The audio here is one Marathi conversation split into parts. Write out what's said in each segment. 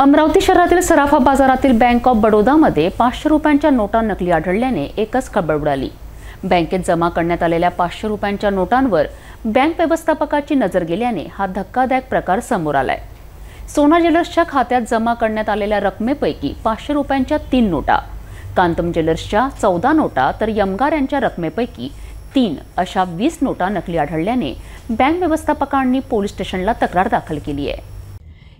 अमरावती शहरातील सराफा बाजारातील बँक ऑफ बडोदामध्ये पाचशे रुपयांच्या नोटा नकली आढळल्याने एकच खळबळ उडाली बँकेत जमा करण्यात आलेल्या पाचशे रुपयांच्या नोटांवर बँक व्यवस्थापकाची नजर गेल्याने हा धक्कादायक प्रकार समोर आलाय सोना ज्वेलर्सच्या खात्यात जमा करण्यात आलेल्या रकमेपैकी पाचशे रुपयांच्या तीन नोटा कांतम ज्वेलर्सच्या चौदा नोटा तर यमगार यांच्या रकमेपैकी तीन अशा वीस नोटा नकली आढळल्याने बँक व्यवस्थापकांनी पोलीस स्टेशनला तक्रार दाखल केली आहे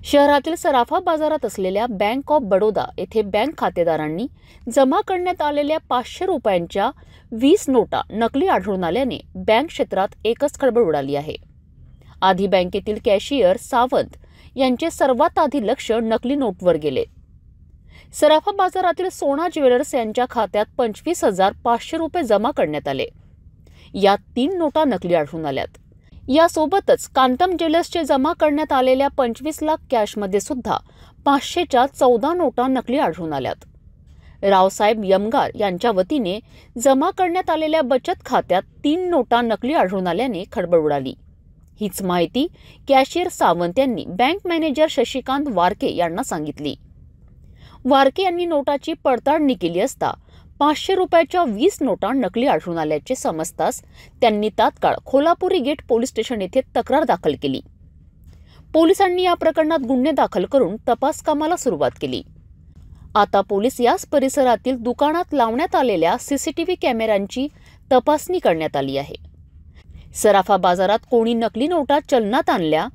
शहरातील सराफा बाजारात असलेल्या बँक ऑफ बडोदा येथे बँक खातेदारांनी जमा करण्यात आलेल्या पाचशे रुपयांच्या वीस नोटा नकली आढळून आल्याने बँक क्षेत्रात एकच खळबळ उडाली आहे आधी बँकेतील कॅशियर सावंत यांचे सर्वात आधी लक्ष नकली नोटवर गेले सराफा बाजारातील सोना ज्वेलर्स यांच्या खात्यात पंचवीस हजार पाचशे रुपये जमा करण्यात आले यात तीन नोटा नकली आढळून आल्यात यासोबतच कांतम ज्वेलर्सचे जमा करण्यात आलेल्या पंचवीस लाख कॅशमध्ये सुद्धा पाचशेच्या चौदा नोटा नकली आढळून आल्यात रावसाहेब यमगार यांच्या वतीने जमा करण्यात आलेल्या बचत खात्यात तीन नोटा नकली आढळून आल्याने खळबळ उडाली हीच माहिती कॅशियर सावंत यांनी बँक मॅनेजर शशिकांत वारके यांना सांगितली वारके यांनी नोटाची पडताळणी केली असता पाचशे रुपयाच्या वीस नोटा नकली आढळून आल्याचे समजताच त्यांनी तात्काळ खोलापुरी गेट पोलीस स्टेशन येथे तक्रार दाखल केली पोलिसांनी या प्रकरणात गुन्हे दाखल करून तपास कामाला सुरुवात केली आता पोलीस याच परिसरातील दुकानात लावण्यात आलेल्या सीसीटीव्ही कॅमेऱ्यांची तपासणी करण्यात आली आहे सराफा बाजारात कोणी नकली नोटा चलनात आणल्या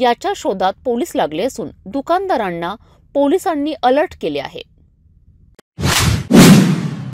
याच्या शोधात पोलीस लागले असून दुकानदारांना पोलिसांनी अलर्ट केले आहे